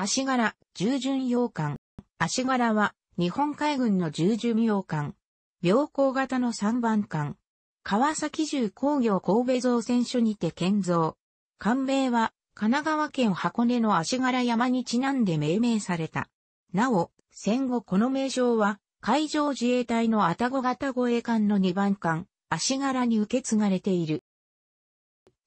足柄、従順洋館。足柄は、日本海軍の従順洋館。洋行型の3番館。川崎重工業神戸造船所にて建造。艦名は、神奈川県箱根の足柄山にちなんで命名された。なお、戦後この名称は、海上自衛隊の愛宕型護衛艦の2番艦、足柄に受け継がれている。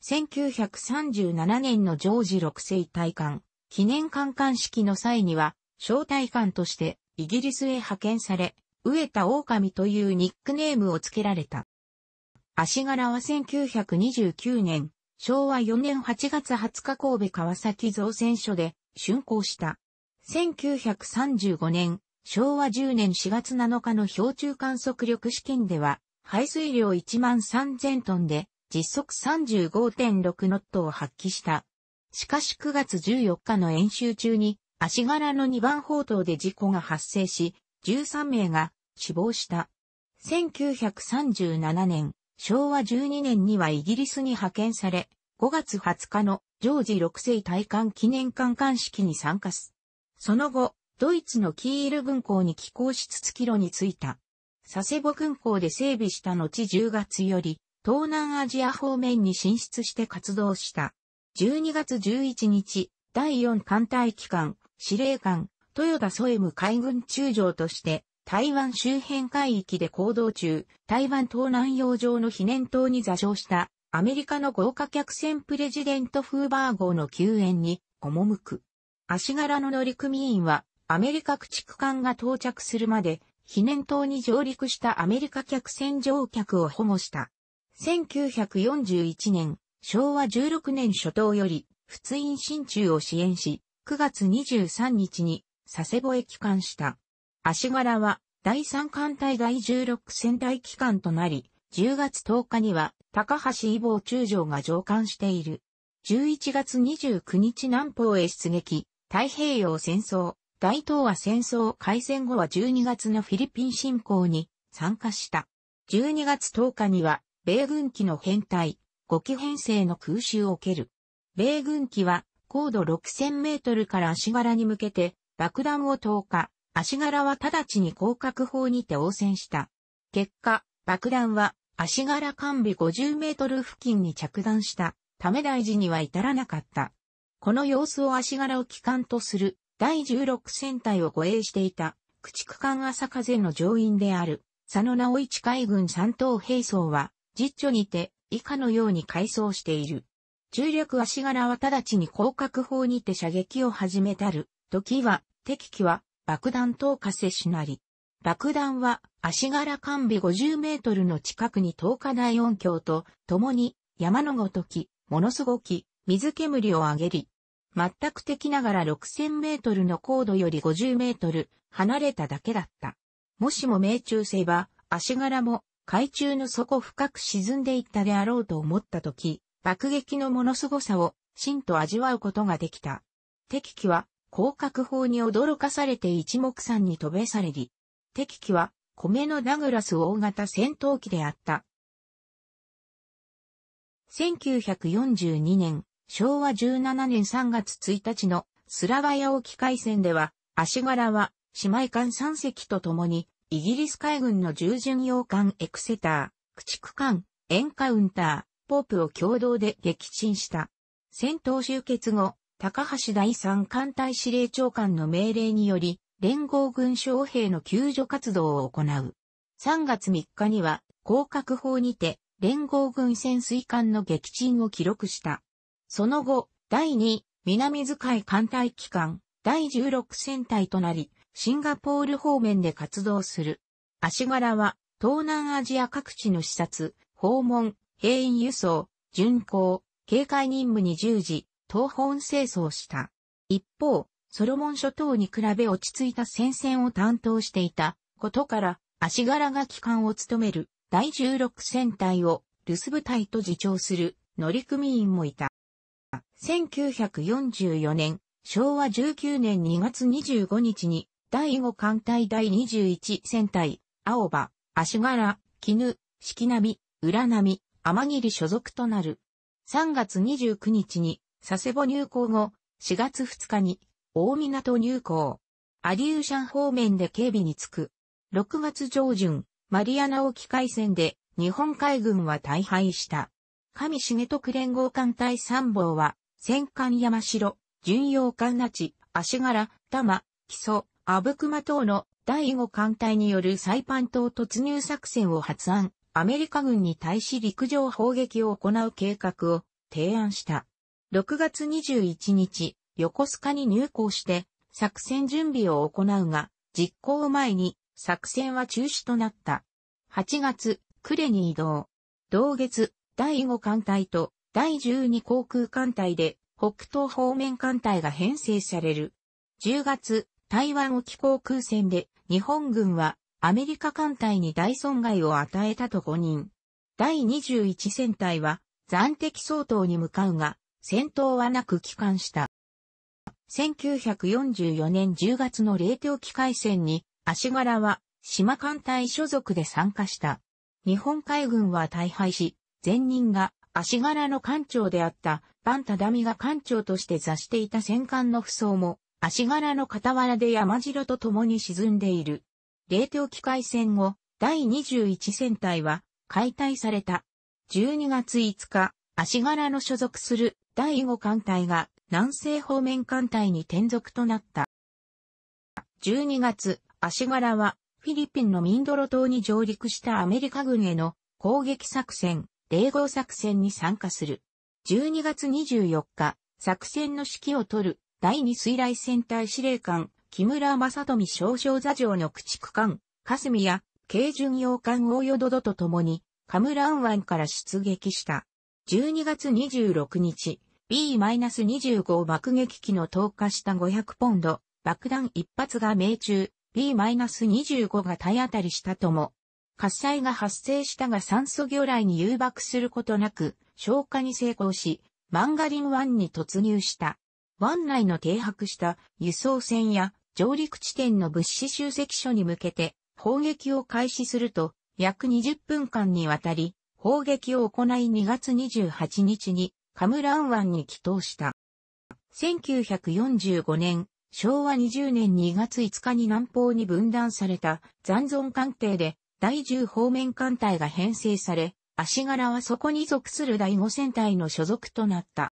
1937年のジョージ6世大艦、記念観艦式の際には、招待艦としてイギリスへ派遣され、植た狼というニックネームを付けられた。足柄は1929年、昭和4年8月20日神戸川崎造船所で竣工した。1935年、昭和10年4月7日の氷柱観測力試験では、排水量1万3000トンで、実測35.6ノットを発揮したしかし9月14日の演習中に、足柄の2番砲塔で事故が発生し、13名が死亡した。1937年、昭和12年にはイギリスに派遣され、5月20日のジョージ6世大冠記念館艦式に参加す。その後、ドイツのキール軍港に寄港しつつキロに着いた。佐世保軍港で整備した後10月より、東南アジア方面に進出して活動した。12月11日、第4艦隊機関、司令官、豊田添武海軍中将として、台湾周辺海域で行動中、台湾東南洋上の避難島に座礁した、アメリカの豪華客船プレジデントフーバー号の救援に、赴く。足柄の乗組員は、アメリカ駆逐艦が到着するまで、避難島に上陸したアメリカ客船乗客を保護した。1941年、昭和16年初頭より、仏印新中を支援し、9月23日に佐世保へ帰還した。足柄は、第三艦隊第16戦隊機関となり、10月10日には高橋伊坊中将が上官している。11月29日南方へ出撃、太平洋戦争、大東亜戦争開戦後は12月のフィリピン侵攻に参加した。12月10日には米軍機の編隊、5機編成の空襲を受ける。米軍機は高度6000メートルから足柄に向けて爆弾を投下、足柄は直ちに降格砲にて応戦した。結果、爆弾は足柄艦尾50メートル付近に着弾したため大事には至らなかった。この様子を足柄を機関とする第16戦隊を護衛していた駆逐艦朝風の乗員である佐野直一海軍三等兵装は実著にて以下のように改装している。重力足柄は直ちに広角砲にて射撃を始めたる。時は、敵機は、爆弾投下せしなり。爆弾は、足柄完備50メートルの近くに投下大音響と、共に、山のごとき、ものすごき、水煙を上げり、全く敵ながら6000メートルの高度より50メートル離れただけだった。もしも命中せば、足柄も海中の底深く沈んでいったであろうと思った時、爆撃のものすごさを真と味わうことができた。敵機は広角砲に驚かされて一目散に飛べされり、敵機は米のダグラス大型戦闘機であった。1942年、昭和17年3月1日のスラバヤ沖海戦では、足柄は姉妹艦3隻と共にイギリス海軍の従巡洋艦エクセター、駆逐艦、エンカウンター、ポープを共同で撃沈した。戦闘終結後、高橋第三艦隊司令長官の命令により、連合軍将兵の救助活動を行う。3月3日には、降格法にて、連合軍潜水艦の撃沈を記録した。その後、第2、南遣い艦隊機関、第16戦隊となり、シンガポール方面で活動する。足柄は、東南アジア各地の視察、訪問、兵員輸送、巡航、警戒任務に従事、東本清掃した。一方、ソロモン諸島に比べ落ち着いた戦線を担当していたことから、足柄が機関を務める第16戦隊を留守部隊と自重する乗組員もいた。1944年、昭和19年2月25日に第5艦隊第21戦隊、青葉、足柄、絹、四季並、浦並、天霧所属となる。3月29日に、佐世保入港後、4月2日に、大港入港。アリューシャン方面で警備につく。6月上旬、マリアナ沖海戦で、日本海軍は大敗した。上重徳連合艦隊参謀は、戦艦山城、巡洋艦那智、足柄、玉、木曽、阿武マ等の第5艦隊によるサイパン島突入作戦を発案、アメリカ軍に対し陸上砲撃を行う計画を提案した。6月21日、横須賀に入港して作戦準備を行うが、実行前に作戦は中止となった。8月、呉に移動。同月、第5艦隊と第12航空艦隊で北東方面艦隊が編成される。10月、台湾沖航空戦で日本軍はアメリカ艦隊に大損害を与えたと誤認。第21戦隊は残敵相当に向かうが、戦闘はなく帰還した。1944年10月の冷凍機海戦に、足柄は島艦隊所属で参加した。日本海軍は大敗し、前任が足柄の艦長であったパンタダミが艦長として座していた戦艦の扶装も足柄の傍らで山城と共に沈んでいる。冷凍機械戦後、第21戦隊は解体された。12月5日、足柄の所属する第5艦隊が南西方面艦隊に転属となった。12月、足柄はフィリピンのミンドロ島に上陸したアメリカ軍への攻撃作戦、0号作戦に参加する。12月24日、作戦の指揮を取る第二水雷戦隊司令官、木村正富少将座上の駆逐艦、霞や、軽巡洋艦大淀戸と共に、カムラン湾から出撃した。12月26日、B-25 爆撃機の投下した500ポンド、爆弾一発が命中、B-25 が体当たりしたとも、火災が発生したが酸素魚雷に誘爆することなく、消火に成功し、マンガリン湾に突入した。湾内の停泊した輸送船や上陸地点の物資集積所に向けて砲撃を開始すると、約20分間にわたり、砲撃を行い2月28日にカムラン湾に帰投した。1945年、昭和20年2月5日に南方に分断された残存艦艇で第10方面艦隊が編成され、足柄はそこに属する第5戦隊の所属となった。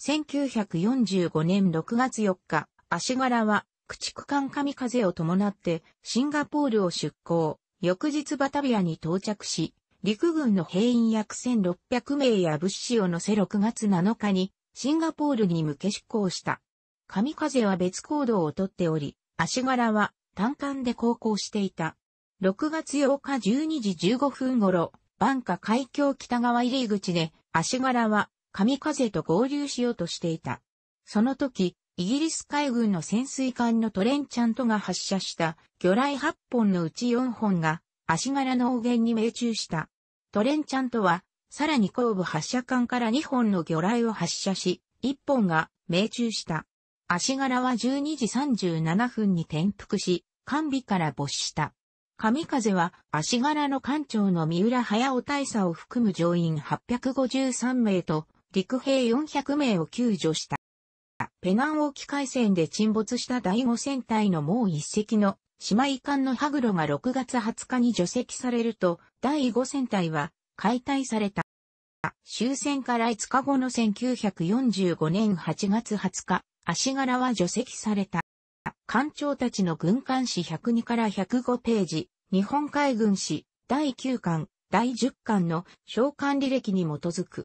1945年6月4日、足柄は、駆逐艦神風を伴って、シンガポールを出港、翌日バタビアに到着し、陸軍の兵員約1600名や物資を乗せ6月7日に、シンガポールに向け出港した。神風は別行動をとっており、足柄は単艦で航行していた。6月8日12時15分頃、バンカ海峡北側入り口で、足柄は神風と合流しようとしていた。その時、イギリス海軍の潜水艦のトレンチャントが発射した魚雷8本のうち4本が足柄の応源に命中した。トレンチャントは、さらに後部発射艦から2本の魚雷を発射し、1本が命中した。足柄は12時37分に転覆し、完備から没した。神風は足柄の艦長の三浦早尾大佐を含む乗員853名と陸兵400名を救助した。ペナン沖海戦で沈没した第5戦隊のもう一隻の姉妹艦のハグロが6月20日に除籍されると、第5戦隊は解体された。終戦から5日後の1945年8月20日、足柄は除籍された。艦長たちの軍艦史102から105ページ、日本海軍史第9巻、第10巻の召喚履歴に基づく。